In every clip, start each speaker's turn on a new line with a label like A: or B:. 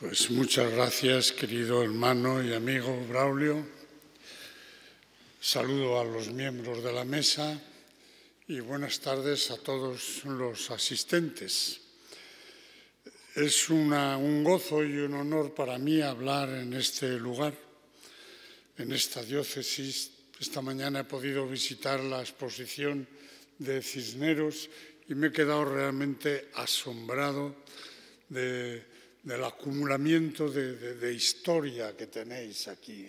A: Pues muchas gracias, querido hermano y amigo Braulio. Saludo a los miembros de la mesa y buenas tardes a todos los asistentes. Es un gozo y un honor para mí hablar en este lugar, en esta diócesis. Esta mañana he podido visitar la exposición de Cisneros y me he quedado realmente asombrado de del acumulamiento de, historia que tenéis aquí.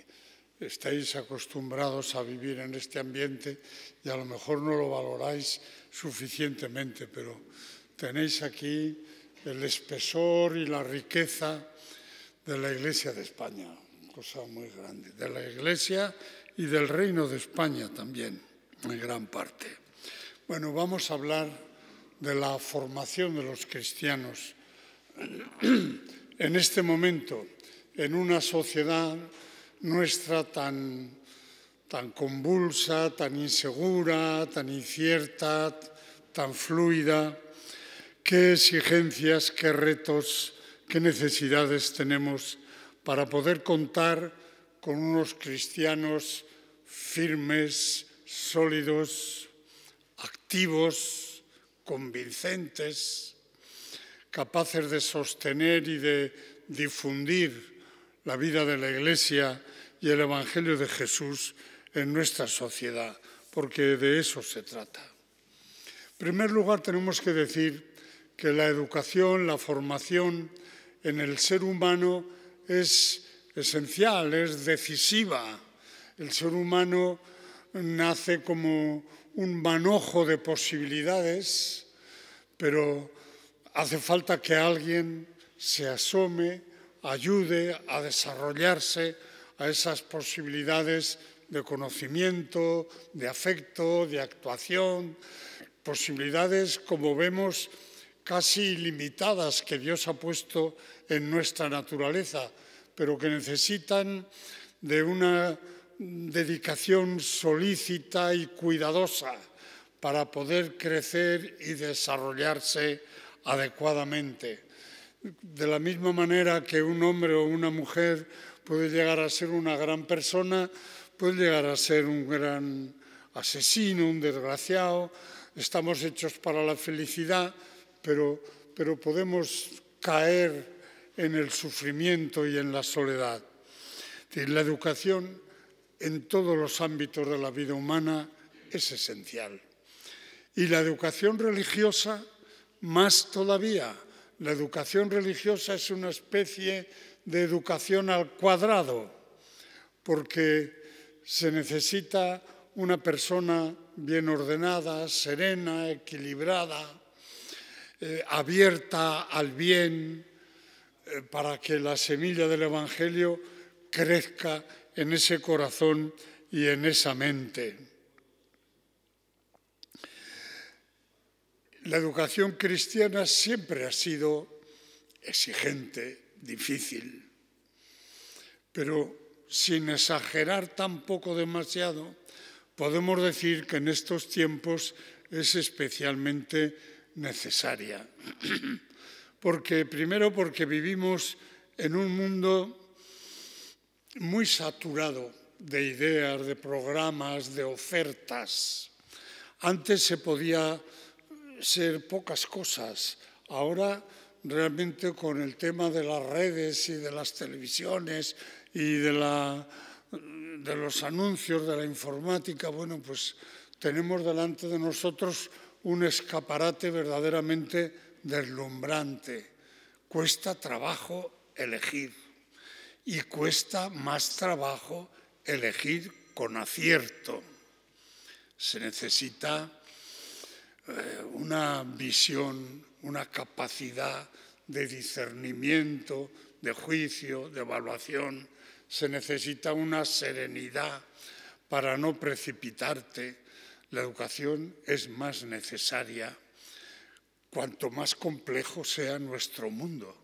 A: Estáis acostumbrados a vivir en este ambiente y a lo mejor no lo valoráis suficientemente, pero tenéis aquí el espesor y la riqueza de la Iglesia de España, cosa muy grande, de la Iglesia y del Reino de España también, en gran parte. Bueno, vamos a hablar de la formación de los cristianos en este momento, en una sociedad nuestra tan, convulsa, tan insegura, tan incierta, tan fluida, qué exigencias, qué retos, qué necesidades tenemos para poder contar con unos cristianos firmes, sólidos, activos, convincentes, capaces de sostener y de difundir la vida de la Iglesia y el Evangelio de Jesús en nuestra sociedad, porque de eso se trata. En primer lugar, tenemos que decir que la educación, la formación en el ser humano es esencial, es decisiva. El ser humano nace como un manojo de posibilidades, pero Hace falta que alguien se asome, ayude a desarrollarse a esas posibilidades de conocimiento, de afecto, de actuación, posibilidades, como vemos, casi ilimitadas que Dios ha puesto en nuestra naturaleza, pero que necesitan de una dedicación solícita y cuidadosa para poder crecer y desarrollarse adecuadamente. De la misma manera que un hombre o una mujer puede llegar a ser una gran persona, puede llegar a ser un gran asesino, un desgraciado, estamos hechos para la felicidad, pero, podemos caer en el sufrimiento y en la soledad. La educación en todos los ámbitos de la vida humana es esencial. Y la educación religiosa más todavía, la educación religiosa es una especie de educación al cuadrado, porque se necesita una persona bien ordenada, serena, equilibrada, eh, abierta al bien, eh, para que la semilla del Evangelio crezca en ese corazón y en esa mente. La educación cristiana siempre ha sido exigente, difícil, pero sin exagerar tampoco demasiado, podemos decir que en estos tiempos es especialmente necesaria. Porque primero porque vivimos en un mundo muy saturado de ideas, de programas, de ofertas. Antes se podía ser pocas cosas. Ahora realmente con el tema de las redes y de las televisiones y de, la, de los anuncios, de la informática, bueno, pues tenemos delante de nosotros un escaparate verdaderamente deslumbrante. Cuesta trabajo elegir y cuesta más trabajo elegir con acierto. Se necesita eh, una visión, una capacidad de discernimiento, de juicio, de evaluación. Se necesita una serenidad para no precipitarte. La educación es más necesaria cuanto más complejo sea nuestro mundo.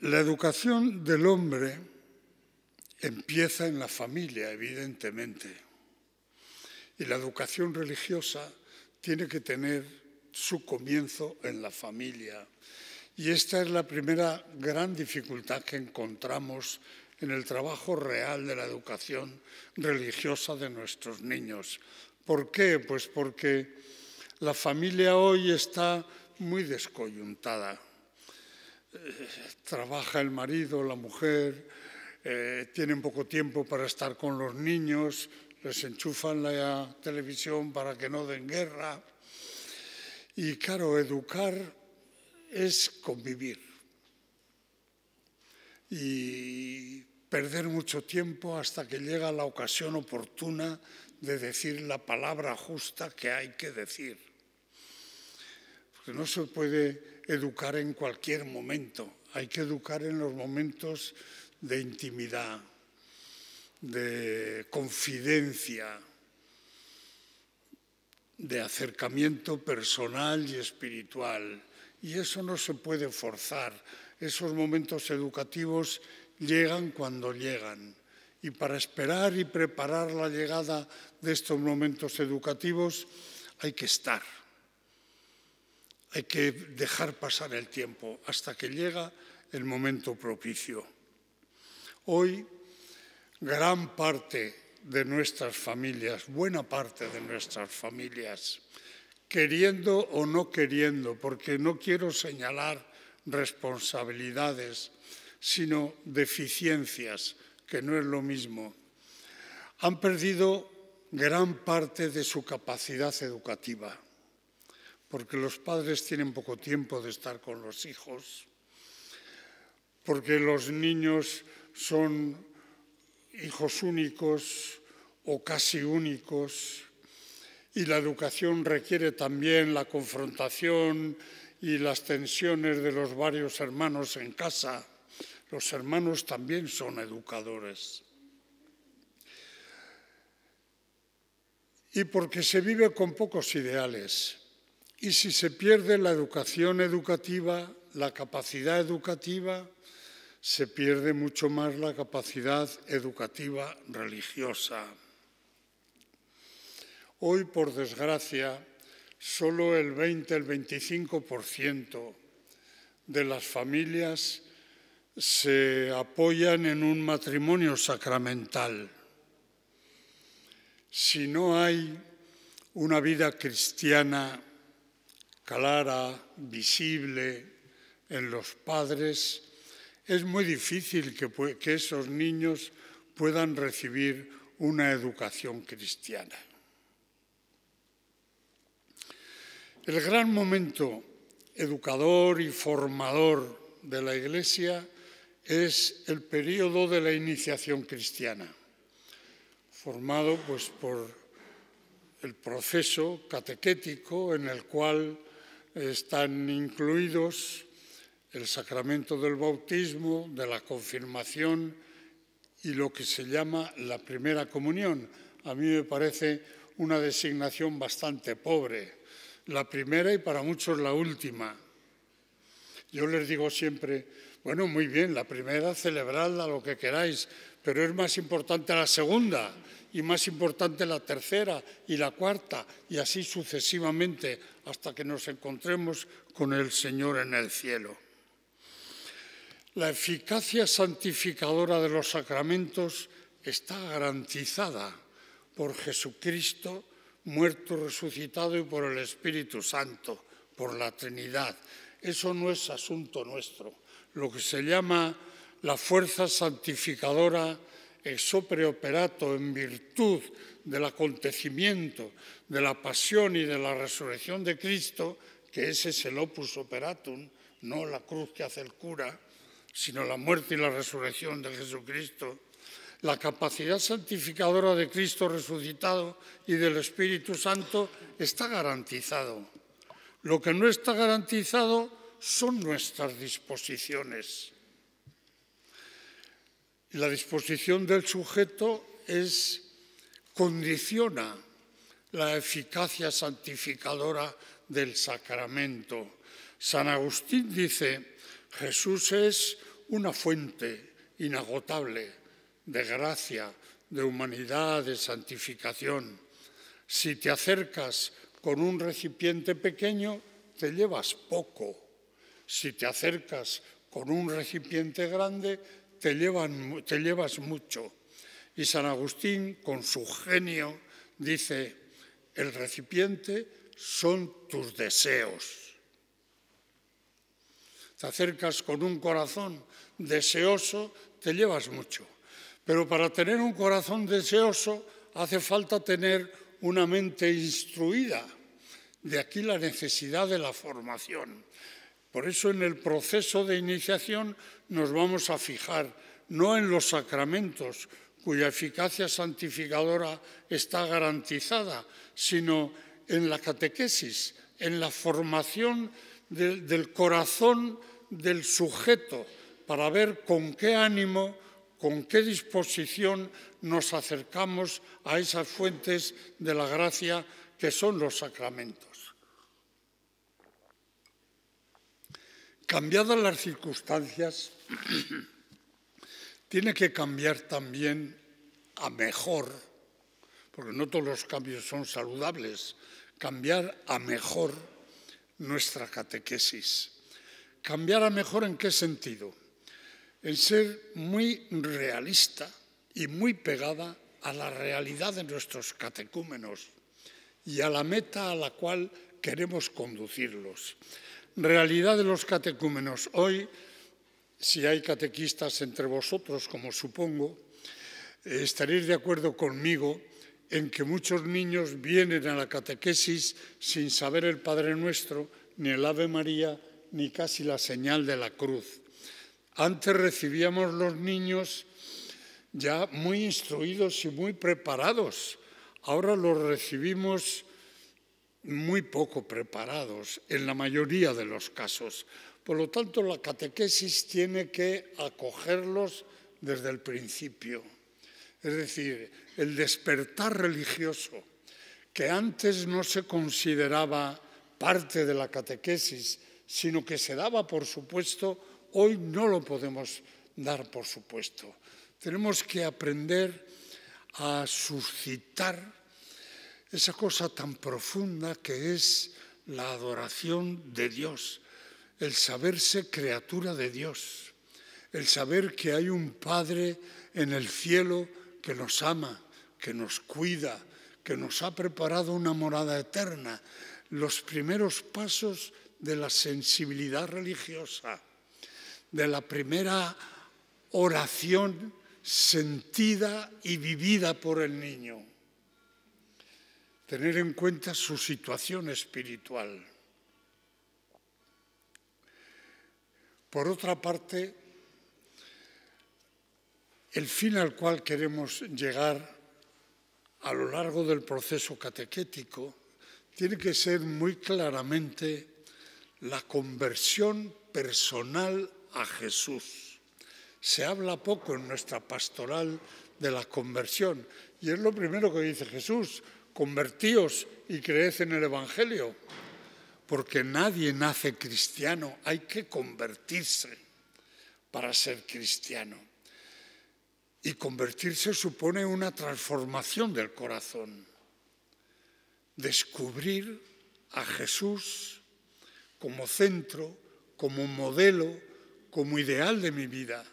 A: La educación del hombre empieza en la familia, evidentemente. Y la educación religiosa tiene que tener su comienzo en la familia. Y esta es la primera gran dificultad que encontramos en el trabajo real de la educación religiosa de nuestros niños. ¿Por qué? Pues porque la familia hoy está muy descoyuntada. Eh, trabaja el marido, la mujer, eh, tienen poco tiempo para estar con los niños, les enchufan la televisión para que no den guerra. Y claro, educar es convivir. Y perder mucho tiempo hasta que llega la ocasión oportuna de decir la palabra justa que hay que decir. Porque no se puede educar en cualquier momento, hay que educar en los momentos de intimidad, de confidencia, de acercamiento personal y espiritual. Y eso no se puede forzar. Esos momentos educativos llegan cuando llegan. Y para esperar y preparar la llegada de estos momentos educativos hay que estar. Hay que dejar pasar el tiempo hasta que llega el momento propicio. Hoy gran parte de nuestras familias, buena parte de nuestras familias, queriendo o no queriendo, porque no quiero señalar responsabilidades, sino deficiencias, que no es lo mismo, han perdido gran parte de su capacidad educativa, porque los padres tienen poco tiempo de estar con los hijos, porque los niños son hijos únicos o casi únicos, y la educación requiere también la confrontación y las tensiones de los varios hermanos en casa. Los hermanos también son educadores. Y porque se vive con pocos ideales. Y si se pierde la educación educativa, la capacidad educativa, se pierde mucho más la capacidad educativa religiosa. Hoy, por desgracia, solo el 20, el 25% de las familias se apoyan en un matrimonio sacramental. Si no hay una vida cristiana clara, visible en los padres, es muy difícil que, esos niños puedan recibir una educación cristiana. El gran momento educador y formador de la Iglesia es el periodo de la iniciación cristiana, formado pues, por el proceso catequético en el cual están incluidos el sacramento del bautismo, de la confirmación y lo que se llama la primera comunión. A mí me parece una designación bastante pobre, la primera y para muchos la última. Yo les digo siempre, bueno, muy bien, la primera celebradla lo que queráis, pero es más importante la segunda y más importante la tercera y la cuarta y así sucesivamente hasta que nos encontremos con el Señor en el cielo. La eficacia santificadora de los sacramentos está garantizada por Jesucristo, muerto, resucitado, y por el Espíritu Santo, por la Trinidad. Eso no es asunto nuestro. Lo que se llama la fuerza santificadora es opere operato en virtud del acontecimiento de la pasión y de la resurrección de Cristo, que ese es el opus operatum, no la cruz que hace el cura, sino la muerte y la resurrección de Jesucristo, la capacidad santificadora de Cristo resucitado y del Espíritu Santo está garantizado. Lo que no está garantizado son nuestras disposiciones. La disposición del sujeto es condiciona la eficacia santificadora del sacramento. San Agustín dice, Jesús es una fuente inagotable de gracia, de humanidad, de santificación. Si te acercas con un recipiente pequeño, te llevas poco. Si te acercas con un recipiente grande, te, llevas mucho. Y San Agustín, con su genio, dice, el recipiente son tus deseos te acercas con un corazón deseoso, te llevas mucho. Pero para tener un corazón deseoso hace falta tener una mente instruida. De aquí la necesidad de la formación. Por eso en el proceso de iniciación nos vamos a fijar no en los sacramentos, cuya eficacia santificadora está garantizada, sino en la catequesis, en la formación del corazón del sujeto para ver con qué ánimo, con qué disposición nos acercamos a esas fuentes de la gracia que son los sacramentos. Cambiadas las circunstancias, tiene que cambiar también a mejor, porque no todos los cambios son saludables, cambiar a mejor nuestra catequesis cambiara mejor en qué sentido. En ser muy realista y muy pegada a la realidad de nuestros catecúmenos y a la meta a la cual queremos conducirlos. Realidad de los catecúmenos. Hoy, si hay catequistas entre vosotros, como supongo, estaréis de acuerdo conmigo en que muchos niños vienen a la catequesis sin saber el Padre Nuestro, ni el Ave María, ni casi la señal de la cruz. Antes recibíamos los niños ya muy instruidos y muy preparados. Ahora los recibimos muy poco preparados en la mayoría de los casos. Por lo tanto, la catequesis tiene que acogerlos desde el principio. Es decir, el despertar religioso, que antes no se consideraba parte de la catequesis, sino que se daba por supuesto, hoy no lo podemos dar por supuesto. Tenemos que aprender a suscitar esa cosa tan profunda que es la adoración de Dios, el saberse criatura de Dios, el saber que hay un Padre en el cielo que nos ama, que nos cuida, que nos ha preparado una morada eterna. Los primeros pasos de la sensibilidad religiosa, de la primera oración sentida y vivida por el niño. Tener en cuenta su situación espiritual. Por otra parte, el fin al cual queremos llegar a lo largo del proceso catequético tiene que ser muy claramente la conversión personal a Jesús. Se habla poco en nuestra pastoral de la conversión y es lo primero que dice Jesús, convertíos y creed en el Evangelio, porque nadie nace cristiano, hay que convertirse para ser cristiano. Y convertirse supone una transformación del corazón, descubrir a Jesús como centro, como modelo, como ideal de mi vida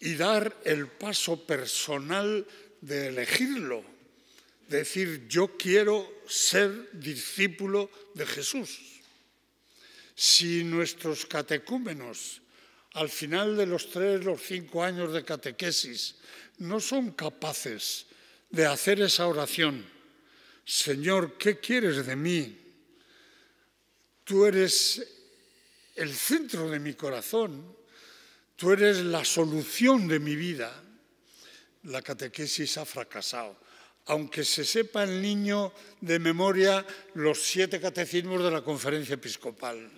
A: y dar el paso personal de elegirlo, decir yo quiero ser discípulo de Jesús. Si nuestros catecúmenos al final de los tres, o cinco años de catequesis no son capaces de hacer esa oración, Señor, ¿qué quieres de mí? Tú eres el centro de mi corazón, tú eres la solución de mi vida. La catequesis ha fracasado, aunque se sepa el niño de memoria los siete catecismos de la conferencia episcopal.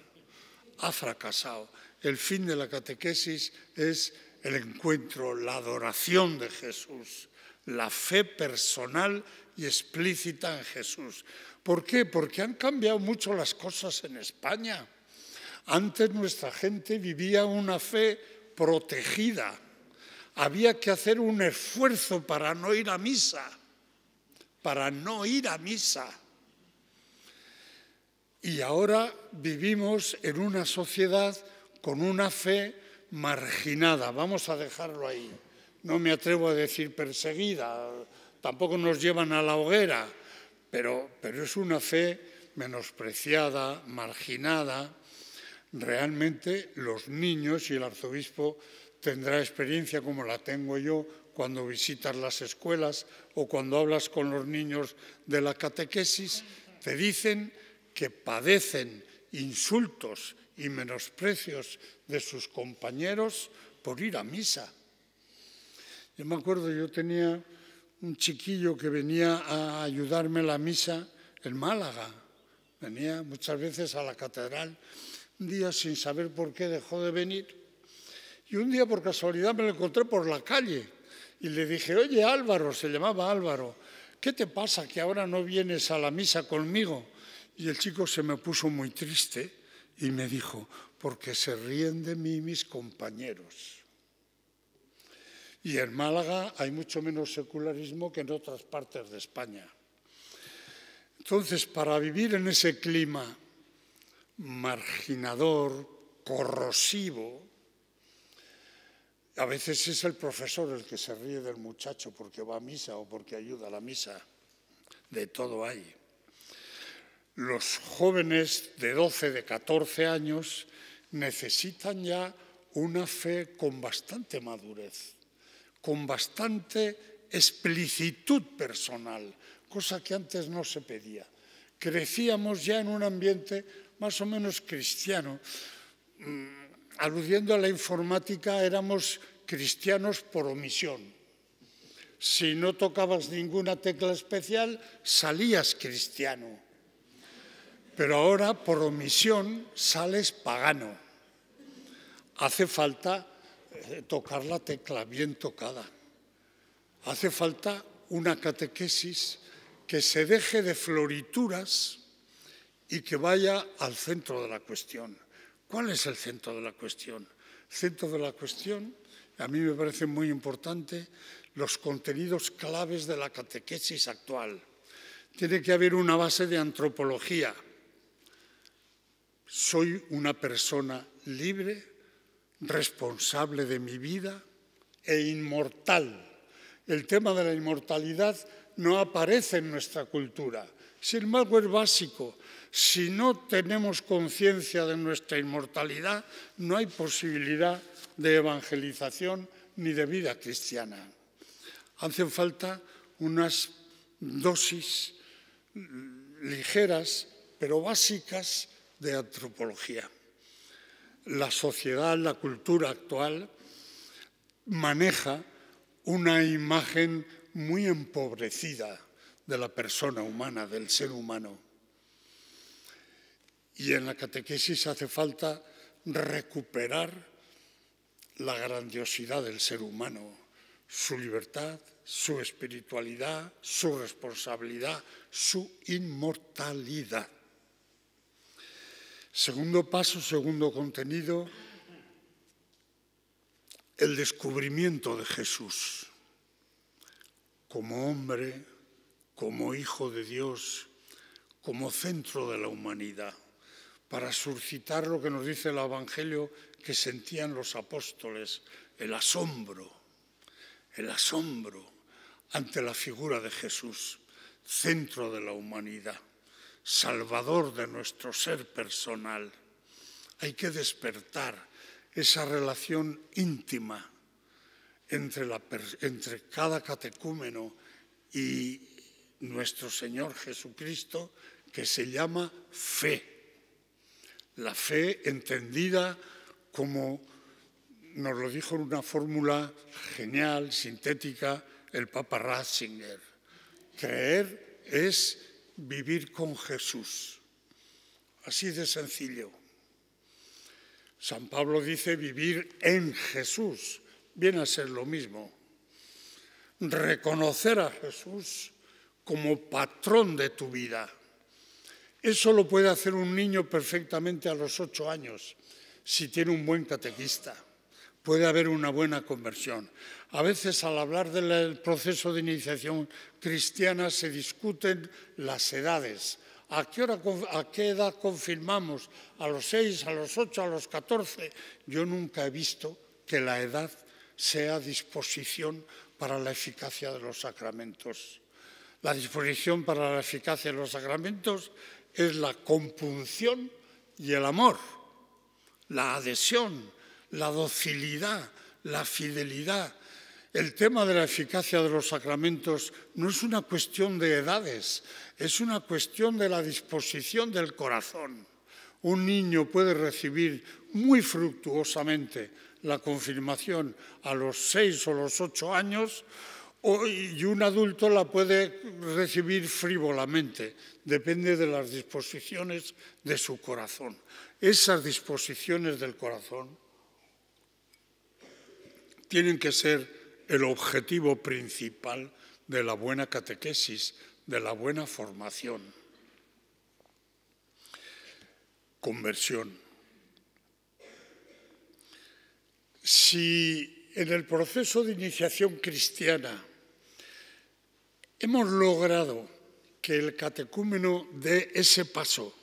A: Ha fracasado. El fin de la catequesis es el encuentro, la adoración de Jesús, la fe personal y explícita en Jesús. ¿Por qué? Porque han cambiado mucho las cosas en España. Antes nuestra gente vivía una fe protegida. Había que hacer un esfuerzo para no ir a misa, para no ir a misa. Y ahora vivimos en una sociedad con una fe marginada, vamos a dejarlo ahí. No me atrevo a decir perseguida, tampoco nos llevan a la hoguera, pero, pero es una fe menospreciada, marginada. Realmente los niños, y el arzobispo tendrá experiencia como la tengo yo cuando visitas las escuelas o cuando hablas con los niños de la catequesis, te dicen que padecen insultos y menosprecios de sus compañeros por ir a misa. Yo me acuerdo, yo tenía un chiquillo que venía a ayudarme a la misa en Málaga. Venía muchas veces a la catedral. Un día, sin saber por qué, dejó de venir. Y un día, por casualidad, me lo encontré por la calle. Y le dije, oye, Álvaro, se llamaba Álvaro, ¿qué te pasa que ahora no vienes a la misa conmigo? Y el chico se me puso muy triste y me dijo, porque se ríen de mí mis compañeros y en Málaga hay mucho menos secularismo que en otras partes de España. Entonces, para vivir en ese clima marginador, corrosivo, a veces es el profesor el que se ríe del muchacho porque va a misa o porque ayuda a la misa. De todo hay. Los jóvenes de 12, de 14 años necesitan ya una fe con bastante madurez con bastante explicitud personal, cosa que antes no se pedía. Crecíamos ya en un ambiente más o menos cristiano. Mm, aludiendo a la informática, éramos cristianos por omisión. Si no tocabas ninguna tecla especial, salías cristiano. Pero ahora, por omisión, sales pagano. Hace falta eh, tocar la tecla bien tocada. Hace falta una catequesis que se deje de florituras y que vaya al centro de la cuestión. ¿Cuál es el centro de la cuestión? centro de la cuestión, a mí me parece muy importante, los contenidos claves de la catequesis actual. Tiene que haber una base de antropología. Soy una persona libre responsable de mi vida e inmortal. El tema de la inmortalidad no aparece en nuestra cultura. Sin embargo, es básico. Si no tenemos conciencia de nuestra inmortalidad, no hay posibilidad de evangelización ni de vida cristiana. Hacen falta unas dosis ligeras, pero básicas, de antropología la sociedad, la cultura actual, maneja una imagen muy empobrecida de la persona humana, del ser humano. Y en la catequesis hace falta recuperar la grandiosidad del ser humano, su libertad, su espiritualidad, su responsabilidad, su inmortalidad. Segundo paso, segundo contenido, el descubrimiento de Jesús como hombre, como hijo de Dios, como centro de la humanidad, para suscitar lo que nos dice el Evangelio que sentían los apóstoles, el asombro, el asombro ante la figura de Jesús, centro de la humanidad salvador de nuestro ser personal. Hay que despertar esa relación íntima entre, cada catecúmeno y nuestro Señor Jesucristo que se llama fe. La fe entendida como nos lo dijo en una fórmula genial, sintética, el Papa Ratzinger. Creer es vivir con Jesús. Así de sencillo. San Pablo dice vivir en Jesús. Viene a ser lo mismo. Reconocer a Jesús como patrón de tu vida. Eso lo puede hacer un niño perfectamente a los ocho años, si tiene un buen catequista puede haber una buena conversión. A veces al hablar del proceso de iniciación cristiana se discuten las edades. ¿A qué, edad confirmamos? ¿A los seis, a los ocho, a los catorce? Yo nunca he visto que la edad sea disposición para la eficacia de los sacramentos. La disposición para la eficacia de los sacramentos es la compunción y el amor, la adhesión, la docilidad, la fidelidad. El tema de la eficacia de los sacramentos no es una cuestión de edades, es una cuestión de la disposición del corazón. Un niño puede recibir muy fructuosamente la confirmación a los seis o los ocho años y un adulto la puede recibir frívolamente, depende de las disposiciones de su corazón. Esas disposiciones del corazón tienen que ser el objetivo principal de la buena catequesis, de la buena formación. Conversión. Si en el proceso de iniciación cristiana hemos logrado que el catecúmeno dé ese paso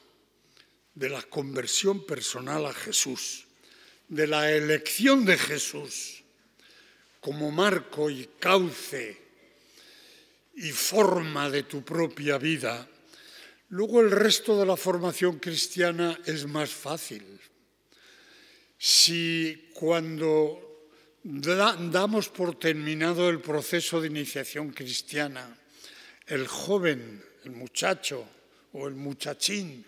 A: de la conversión personal a Jesús, de la elección de Jesús, como marco y cauce y forma de tu propia vida, luego el resto de la formación cristiana es más fácil. Si cuando damos por terminado el proceso de iniciación cristiana, el joven, el muchacho o el muchachín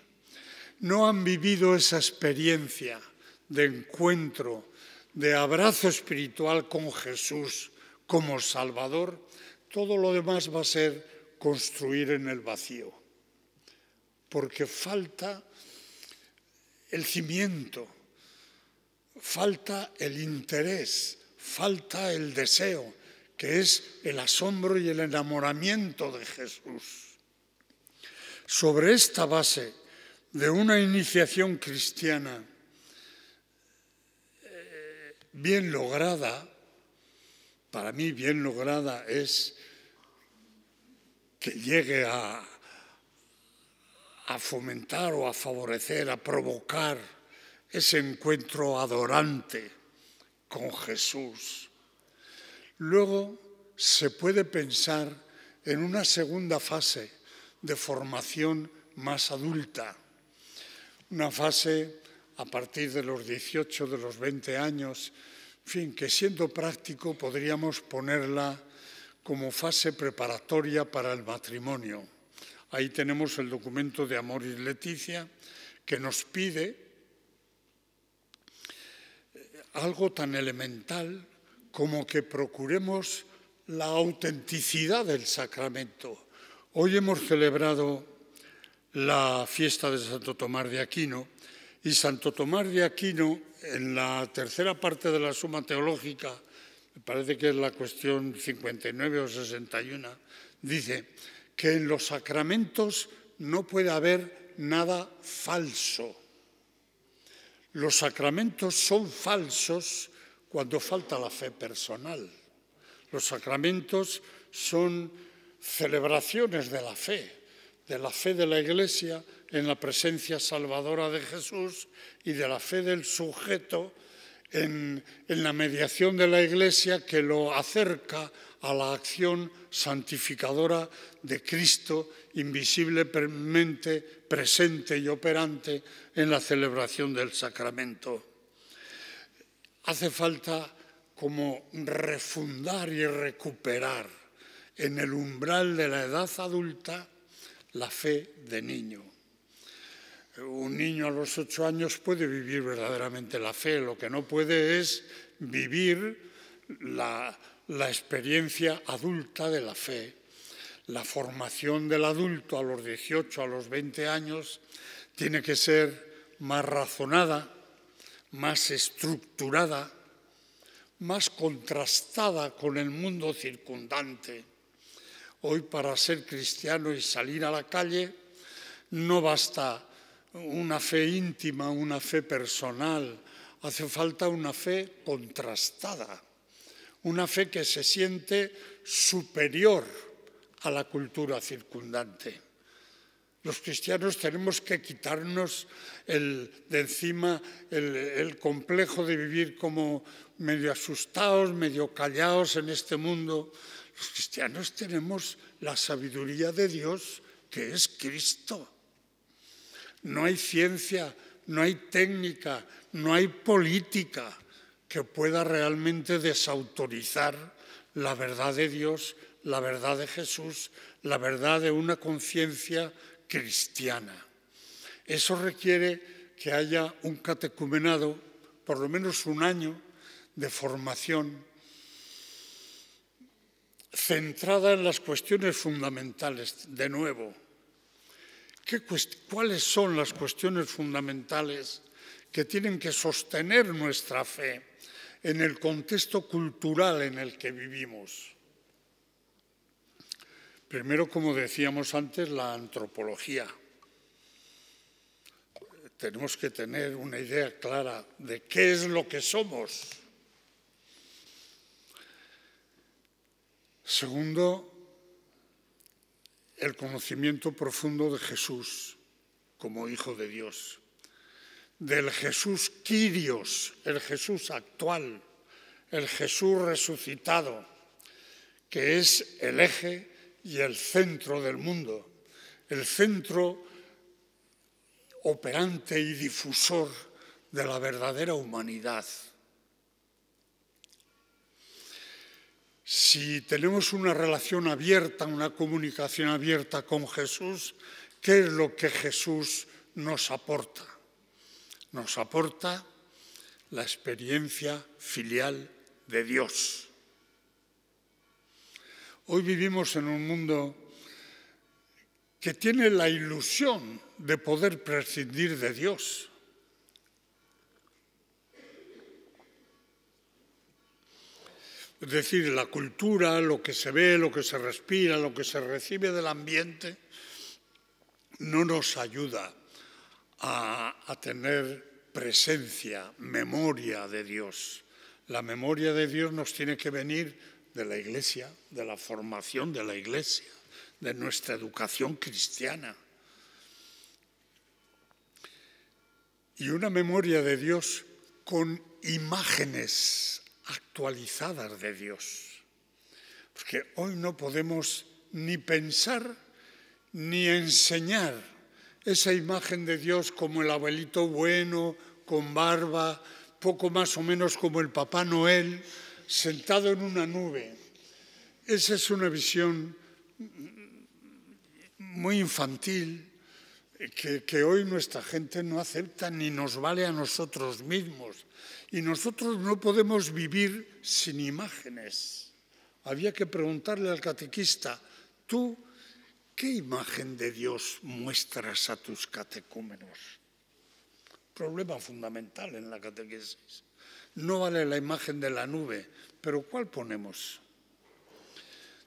A: no han vivido esa experiencia de encuentro, de abrazo espiritual con Jesús como Salvador, todo lo demás va a ser construir en el vacío, porque falta el cimiento, falta el interés, falta el deseo, que es el asombro y el enamoramiento de Jesús. Sobre esta base de una iniciación cristiana, bien lograda, para mí bien lograda es que llegue a, a fomentar o a favorecer, a provocar ese encuentro adorante con Jesús. Luego se puede pensar en una segunda fase de formación más adulta, una fase a partir de los 18, de los 20 años, en fin, que siendo práctico podríamos ponerla como fase preparatoria para el matrimonio. Ahí tenemos el documento de Amor y Leticia que nos pide eh, algo tan elemental como que procuremos la autenticidad del sacramento. Hoy hemos celebrado la fiesta de Santo Tomás de Aquino y Santo Tomás de Aquino, en la tercera parte de la Suma Teológica, me parece que es la cuestión 59 o 61, dice que en los sacramentos no puede haber nada falso. Los sacramentos son falsos cuando falta la fe personal. Los sacramentos son celebraciones de la fe, de la fe de la Iglesia en la presencia salvadora de Jesús y de la fe del sujeto en, la mediación de la Iglesia que lo acerca a la acción santificadora de Cristo, invisiblemente presente y operante en la celebración del sacramento. Hace falta como refundar y recuperar en el umbral de la edad adulta la fe de niño un niño a los ocho años puede vivir verdaderamente la fe, lo que no puede es vivir la, experiencia adulta de la fe. La formación del adulto a los 18, a los 20 años, tiene que ser más razonada, más estructurada, más contrastada con el mundo circundante. Hoy para ser cristiano y salir a la calle no basta una fe íntima, una fe personal, hace falta una fe contrastada, una fe que se siente superior a la cultura circundante. Los cristianos tenemos que quitarnos el, de encima el complejo de vivir como medio asustados, medio callados en este mundo. Los cristianos tenemos la sabiduría de Dios, que es Cristo. No hay ciencia, no hay técnica, no hay política que pueda realmente desautorizar la verdad de Dios, la verdad de Jesús, la verdad de una conciencia cristiana. Eso requiere que haya un catecumenado, por lo menos un año de formación centrada en las cuestiones fundamentales, de nuevo, ¿Cuáles son las cuestiones fundamentales que tienen que sostener nuestra fe en el contexto cultural en el que vivimos? Primero, como decíamos antes, la antropología. Tenemos que tener una idea clara de qué es lo que somos. Segundo, el conocimiento profundo de Jesús como Hijo de Dios, del Jesús Quirios, el Jesús actual, el Jesús resucitado, que es el eje y el centro del mundo, el centro operante y difusor de la verdadera humanidad. Si tenemos una relación abierta, una comunicación abierta con Jesús, ¿qué es lo que Jesús nos aporta? Nos aporta la experiencia filial de Dios. Hoy vivimos en un mundo que tiene la ilusión de poder prescindir de Dios. es decir, la cultura, lo que se ve, lo que se respira, lo que se recibe del ambiente, no nos ayuda a, tener presencia, memoria de Dios. La memoria de Dios nos tiene que venir de la iglesia, de la formación de la iglesia, de nuestra educación cristiana. Y una memoria de Dios con imágenes actualizadas de Dios. Porque hoy no podemos ni pensar ni enseñar esa imagen de Dios como el abuelito bueno, con barba, poco más o menos como el Papá Noel, sentado en una nube. Esa es una visión muy infantil, que, hoy nuestra gente no acepta ni nos vale a nosotros mismos. Y nosotros no podemos vivir sin imágenes. Había que preguntarle al catequista, ¿tú qué imagen de Dios muestras a tus catecúmenos? Problema fundamental en la catequesis. No vale la imagen de la nube, pero ¿cuál ponemos?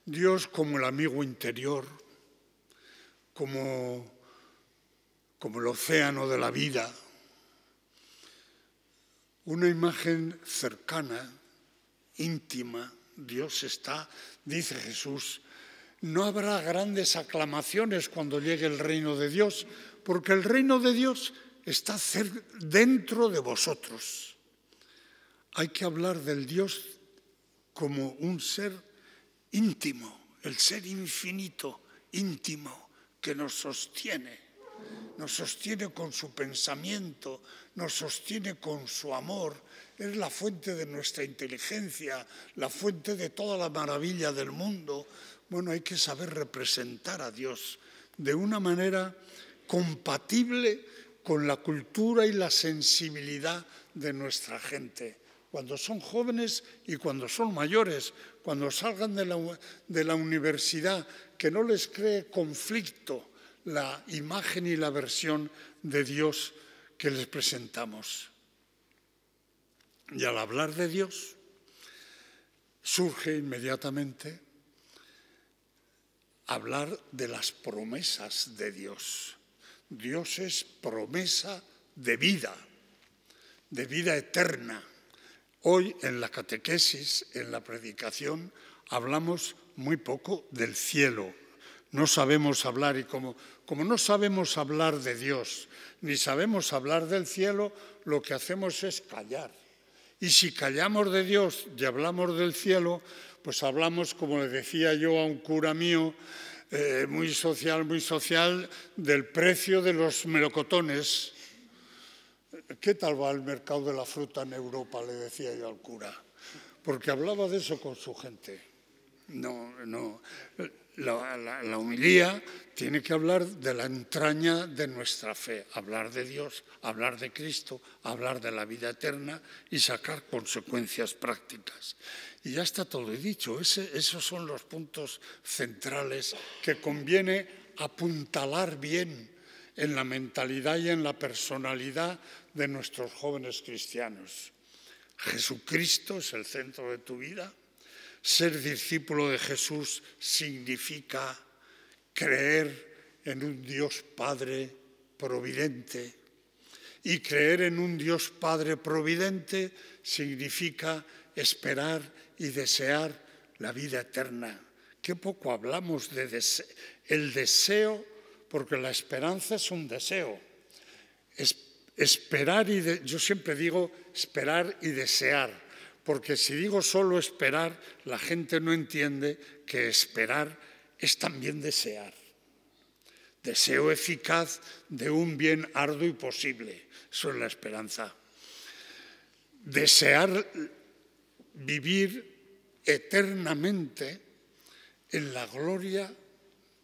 A: Dios como el amigo interior, como como el océano de la vida, una imagen cercana, íntima. Dios está, dice Jesús, no habrá grandes aclamaciones cuando llegue el reino de Dios, porque el reino de Dios está dentro de vosotros. Hay que hablar del Dios como un ser íntimo, el ser infinito, íntimo, que nos sostiene nos sostiene con su pensamiento, nos sostiene con su amor, es la fuente de nuestra inteligencia, la fuente de toda la maravilla del mundo. Bueno, hay que saber representar a Dios de una manera compatible con la cultura y la sensibilidad de nuestra gente, cuando son jóvenes y cuando son mayores, cuando salgan de la, universidad, que no les cree conflicto, la imagen y la versión de Dios que les presentamos. Y al hablar de Dios, surge inmediatamente hablar de las promesas de Dios. Dios es promesa de vida, de vida eterna. Hoy en la catequesis, en la predicación, hablamos muy poco del cielo. No sabemos hablar y cómo... Como no sabemos hablar de Dios, ni sabemos hablar del cielo, lo que hacemos es callar. Y si callamos de Dios y hablamos del cielo, pues hablamos, como le decía yo a un cura mío, eh, muy social, muy social, del precio de los melocotones. ¿Qué tal va el mercado de la fruta en Europa? Le decía yo al cura, porque hablaba de eso con su gente. No, no la, la, tiene que hablar de la entraña de nuestra fe, hablar de Dios, hablar de Cristo, hablar de la vida eterna y sacar consecuencias prácticas. Y ya está todo dicho, esos son los puntos centrales que conviene apuntalar bien en la mentalidad y en la personalidad de nuestros jóvenes cristianos. Jesucristo es el centro de tu vida. Ser discípulo de Jesús significa creer en un Dios Padre providente. Y creer en un Dios Padre providente significa esperar y desear la vida eterna. Qué poco hablamos del deseo, porque la esperanza es un deseo. esperar y yo siempre digo esperar y desear porque si digo solo esperar, la gente no entiende que esperar es también desear. Deseo eficaz de un bien arduo y posible. Eso es la esperanza. Desear vivir eternamente en la gloria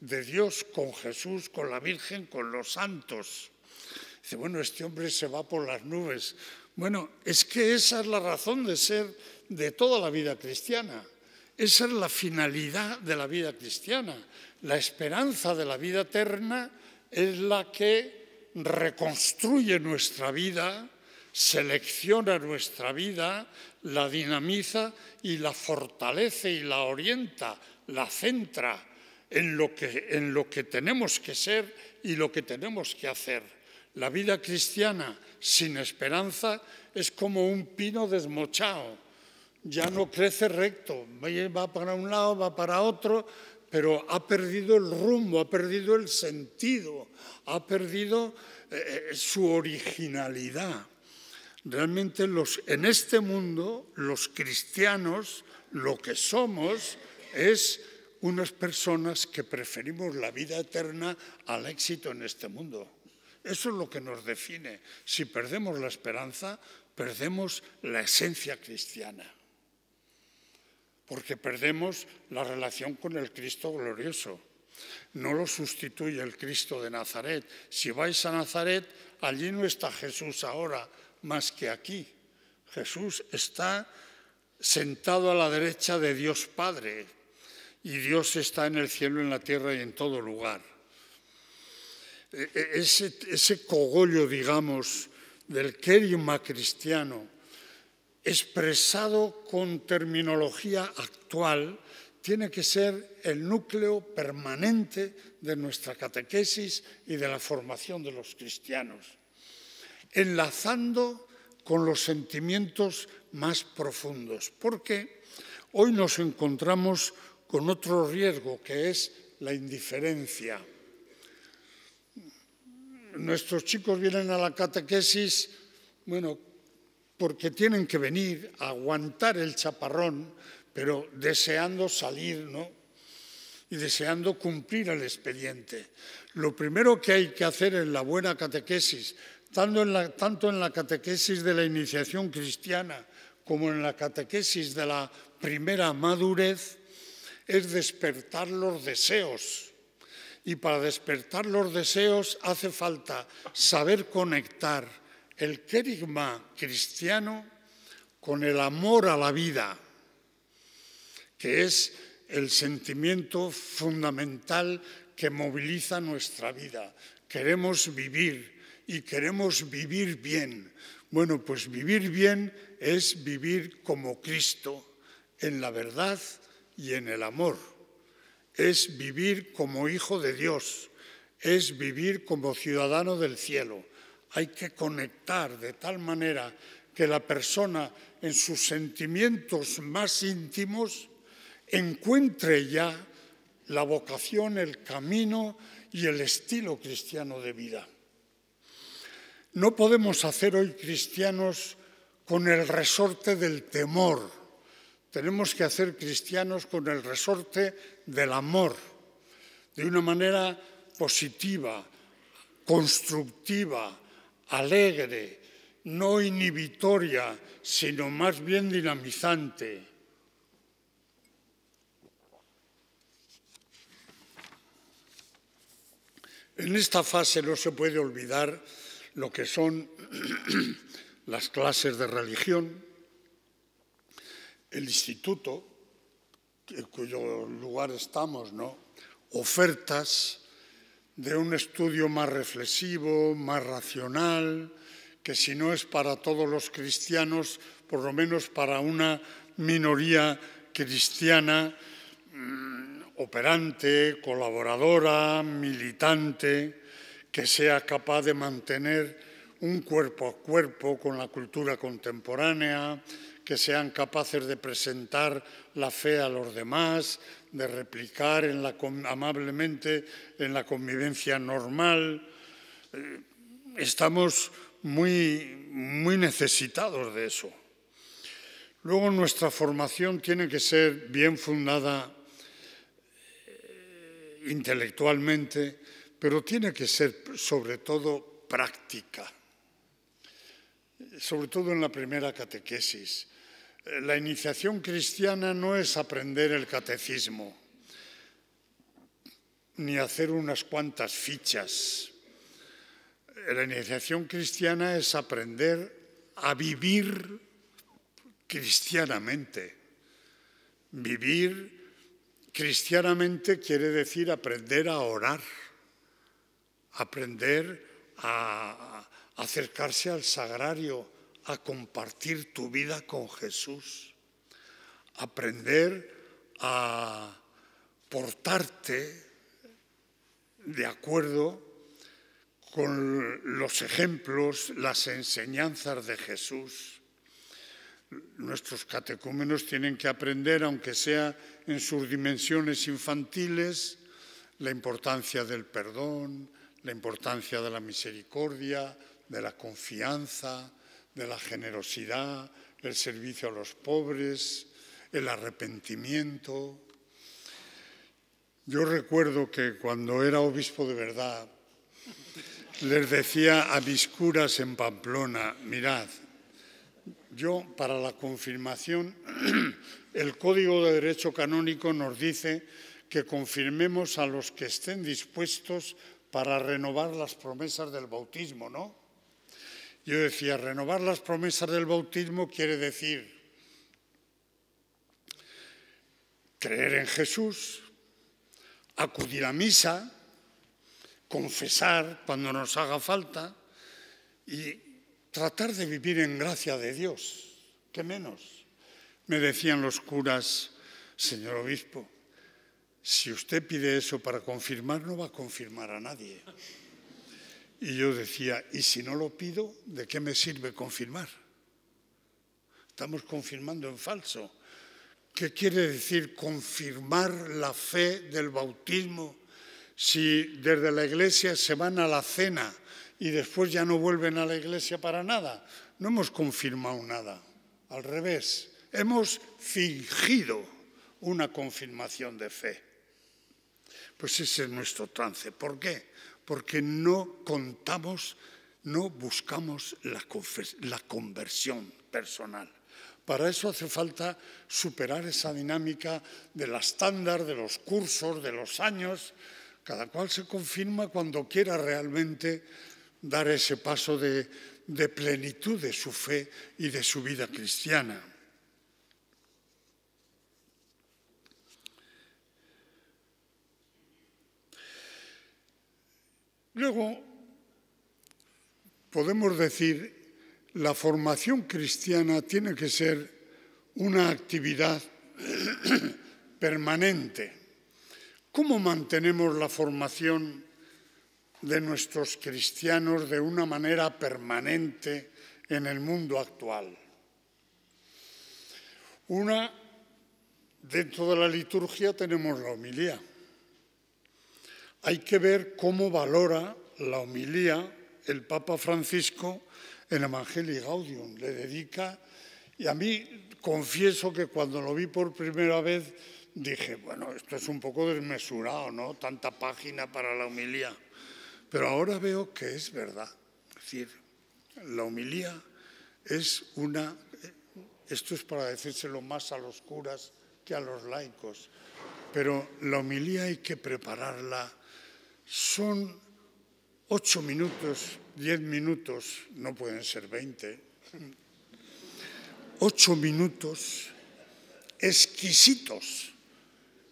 A: de Dios con Jesús, con la Virgen, con los santos. Dice, bueno, este hombre se va por las nubes. Bueno, es que esa es la razón de ser de toda la vida cristiana. Esa es la finalidad de la vida cristiana. La esperanza de la vida eterna es la que reconstruye nuestra vida, selecciona nuestra vida, la dinamiza y la fortalece y la orienta, la centra en lo que, en lo que tenemos que ser y lo que tenemos que hacer. La vida cristiana sin esperanza es como un pino desmochado. Ya no crece recto, va para un lado, va para otro, pero ha perdido el rumbo, ha perdido el sentido, ha perdido eh, eh, su originalidad. Realmente en este mundo los cristianos lo que somos es unas personas que preferimos la vida eterna al éxito en este mundo. Eso es lo que nos define. Si perdemos la esperanza, perdemos la esencia cristiana, porque perdemos la relación con el Cristo glorioso. No lo sustituye el Cristo de Nazaret. Si vais a Nazaret, allí no está Jesús ahora más que aquí. Jesús está sentado a la derecha de Dios Padre y Dios está en el cielo, en la tierra y en todo lugar. E, e, ese, cogollo, digamos, del querima cristiano, expresado con terminología actual, tiene que ser el núcleo permanente de nuestra catequesis y de la formación de los cristianos, enlazando con los sentimientos más profundos, porque hoy nos encontramos con otro riesgo que es la indiferencia nuestros chicos vienen a la catequesis, bueno, porque tienen que venir a aguantar el chaparrón, pero deseando salir, ¿no? Y deseando cumplir el expediente. Lo primero que hay que hacer en la buena catequesis, tanto en la, tanto en la catequesis de la iniciación cristiana como en la catequesis de la primera madurez, es despertar los deseos y para despertar los deseos hace falta saber conectar el querigma cristiano con el amor a la vida, que es el sentimiento fundamental que moviliza nuestra vida. Queremos vivir y queremos vivir bien. Bueno, pues vivir bien es vivir como Cristo, en la verdad y en el amor es vivir como hijo de Dios, es vivir como ciudadano del cielo. Hay que conectar de tal manera que la persona en sus sentimientos más íntimos encuentre ya la vocación, el camino y el estilo cristiano de vida. No podemos hacer hoy cristianos con el resorte del temor tenemos que hacer cristianos con el resorte del amor, de una manera positiva, constructiva, alegre, no inhibitoria, sino más bien dinamizante. En esta fase no se puede olvidar lo que son las clases de religión, el instituto, en cuyo lugar estamos, ¿no? ofertas de un estudio más reflexivo, más racional, que si no es para todos los cristianos, por lo menos para una minoría cristiana mm, operante, colaboradora, militante, que sea capaz de mantener un cuerpo a cuerpo con la cultura contemporánea, que sean capaces de presentar la fe a los demás, de replicar amablemente en la convivencia normal. Eh, estamos muy, muy necesitados de eso. Luego nuestra formación tiene que ser bien fundada eh, intelectualmente, pero tiene que ser sobre todo práctica, sobre todo en la primera catequesis. La iniciación cristiana no es aprender el catecismo, ni hacer unas cuantas fichas. La iniciación cristiana es aprender a vivir cristianamente. Vivir cristianamente quiere decir aprender a orar, aprender a acercarse al sagrario, a compartir tu vida con Jesús, aprender a portarte de acuerdo con los ejemplos, las enseñanzas de Jesús. Nuestros catecúmenos tienen que aprender, aunque sea en sus dimensiones infantiles, la importancia del perdón, la importancia de la misericordia, de la confianza, de la generosidad, el servicio a los pobres, el arrepentimiento. Yo recuerdo que cuando era obispo de verdad, les decía a mis en Pamplona, mirad, yo para la confirmación, el Código de Derecho Canónico nos dice que confirmemos a los que estén dispuestos para renovar las promesas del bautismo, ¿no? Yo decía, renovar las promesas del bautismo quiere decir creer en Jesús, acudir a misa, confesar cuando nos haga falta y tratar de vivir en gracia de Dios. ¿Qué menos? Me decían los curas, señor obispo, si usted pide eso para confirmar, no va a confirmar a nadie. Y yo decía, ¿y si no lo pido, de qué me sirve confirmar? Estamos confirmando en falso. ¿Qué quiere decir confirmar la fe del bautismo si desde la iglesia se van a la cena y después ya no vuelven a la iglesia para nada? No hemos confirmado nada, al revés, hemos fingido una confirmación de fe. Pues ese es nuestro trance. ¿Por qué? porque no contamos, no buscamos la, conversión personal. Para eso hace falta superar esa dinámica de la estándar, de los cursos, de los años. Cada cual se confirma cuando quiera realmente dar ese paso de plenitud de su fe y de su vida cristiana. Luego, podemos decir, la formación cristiana tiene que ser una actividad permanente. ¿Cómo mantenemos la formación de nuestros cristianos de una manera permanente en el mundo actual? Una, dentro de la liturgia tenemos la homilía hay que ver cómo valora la homilía el Papa Francisco en Evangelii Gaudium. Le dedica, y a mí confieso que cuando lo vi por primera vez dije, bueno, esto es un poco desmesurado, ¿no? Tanta página para la homilía. Pero ahora veo que es verdad. Es decir, la homilía es una... Esto es para decírselo más a los curas que a los laicos, pero la homilía hay que prepararla son ocho minutos, diez minutos, no pueden ser veinte, ocho minutos exquisitos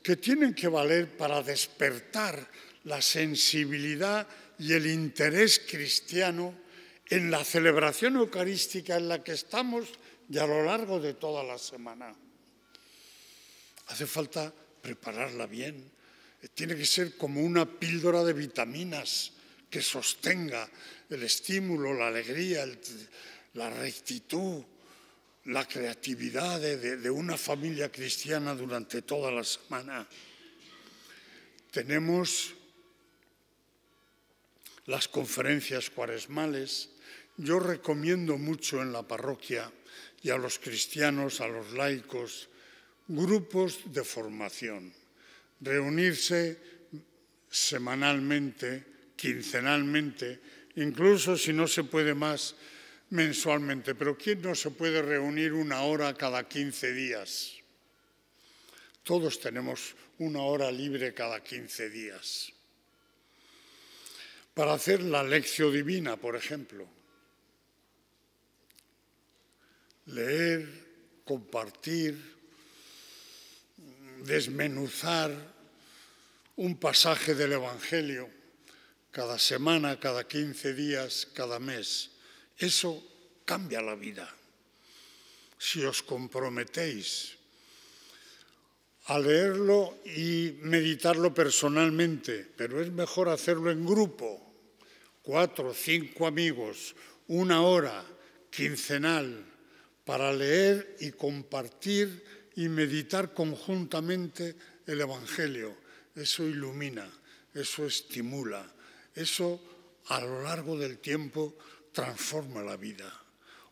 A: que tienen que valer para despertar la sensibilidad y el interés cristiano en la celebración eucarística en la que estamos y a lo largo de toda la semana. Hace falta prepararla bien, tiene que ser como una píldora de vitaminas que sostenga el estímulo, la alegría, la rectitud, la creatividad de, de una familia cristiana durante toda la semana. Tenemos las conferencias cuaresmales. Yo recomiendo mucho en la parroquia y a los cristianos, a los laicos, grupos de formación reunirse semanalmente, quincenalmente, incluso si no se puede más mensualmente. Pero ¿quién no se puede reunir una hora cada 15 días? Todos tenemos una hora libre cada 15 días. Para hacer la lección divina, por ejemplo. Leer, compartir, desmenuzar un pasaje del Evangelio cada semana, cada quince días, cada mes. Eso cambia la vida. Si os comprometéis a leerlo y meditarlo personalmente, pero es mejor hacerlo en grupo, cuatro, cinco amigos, una hora quincenal, para leer y compartir y meditar conjuntamente el Evangelio. Eso ilumina, eso estimula, eso a lo largo del tiempo transforma la vida.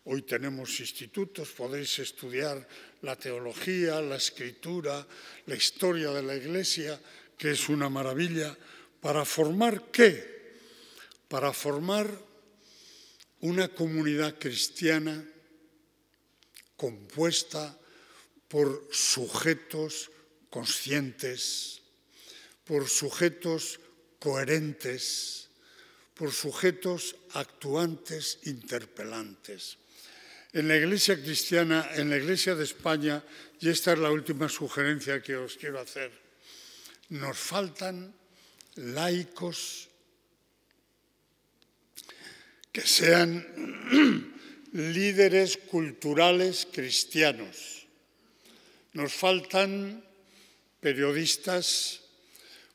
A: Hoy tenemos institutos, podéis estudiar la teología, la escritura, la historia de la Iglesia, que es una maravilla, para formar qué? Para formar una comunidad cristiana compuesta por sujetos conscientes, por sujetos coherentes, por sujetos actuantes, interpelantes. En la Iglesia cristiana, en la Iglesia de España, y esta es la última sugerencia que os quiero hacer, nos faltan laicos que sean líderes culturales cristianos nos faltan periodistas,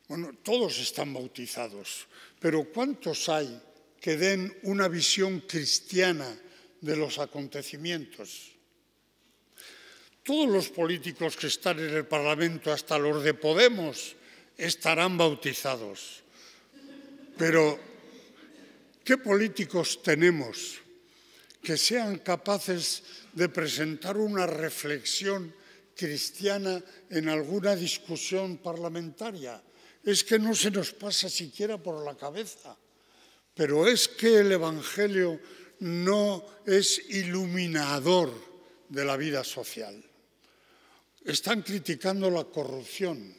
A: bueno, todos están bautizados, pero ¿cuántos hay que den una visión cristiana de los acontecimientos? Todos los políticos que están en el Parlamento, hasta los de Podemos, estarán bautizados. Pero, ¿qué políticos tenemos que sean capaces de presentar una reflexión cristiana en alguna discusión parlamentaria. Es que no se nos pasa siquiera por la cabeza. Pero es que el Evangelio no es iluminador de la vida social. Están criticando la corrupción.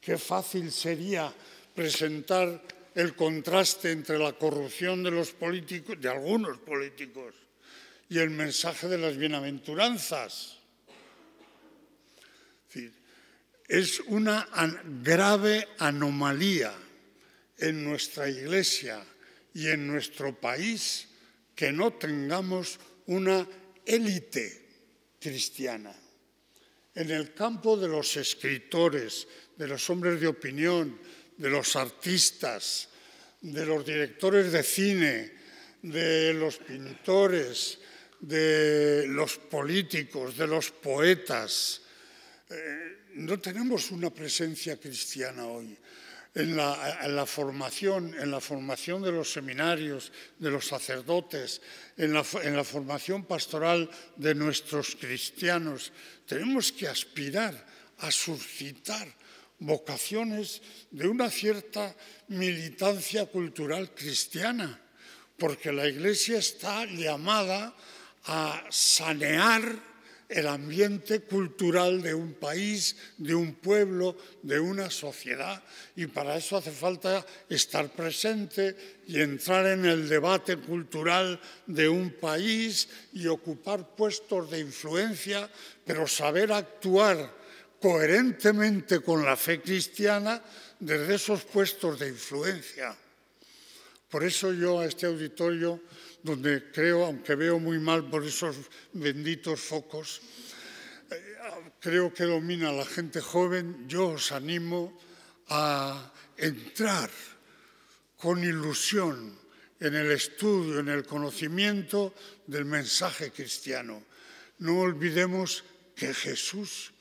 A: Qué fácil sería presentar el contraste entre la corrupción de los políticos, de algunos políticos, y el mensaje de las bienaventuranzas. Es una grave anomalía en nuestra iglesia y en nuestro país que no tengamos una élite cristiana. En el campo de los escritores, de los hombres de opinión, de los artistas, de los directores de cine, de los pintores, de los políticos, de los poetas, eh, no tenemos una presencia cristiana hoy. En la, formación, en la formación de los seminarios, de los sacerdotes, en la formación pastoral de nuestros cristianos. Tenemos que aspirar a suscitar vocaciones de una cierta militancia cultural cristiana, porque la Iglesia está llamada a sanear el ambiente cultural de un país, de un pueblo, de una sociedad. Y para eso hace falta estar presente y entrar en el debate cultural de un país y ocupar puestos de influencia, pero saber actuar coherentemente con la fe cristiana desde esos puestos de influencia. Por eso yo a este auditorio, donde creo, aunque veo muy mal por esos benditos focos, eh, creo que domina la gente joven, yo os animo a entrar con ilusión en el estudio, en el conocimiento del mensaje cristiano. No olvidemos que Jesús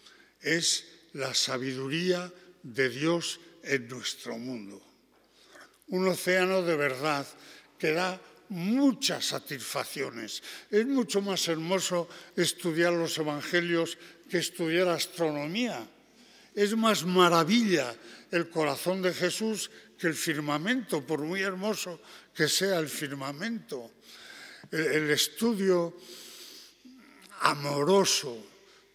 A: es la sabiduría de Dios en nuestro mundo un océano de verdad que da muchas satisfacciones. Es mucho más hermoso estudiar los evangelios que estudiar astronomía. Es más maravilla el corazón de Jesús que el firmamento, por muy hermoso que sea el firmamento. El, estudio amoroso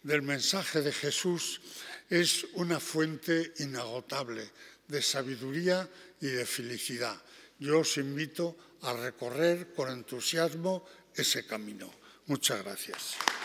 A: del mensaje de Jesús es una fuente inagotable de sabiduría y de felicidad. Yo os invito a recorrer con entusiasmo ese camino. Muchas gracias.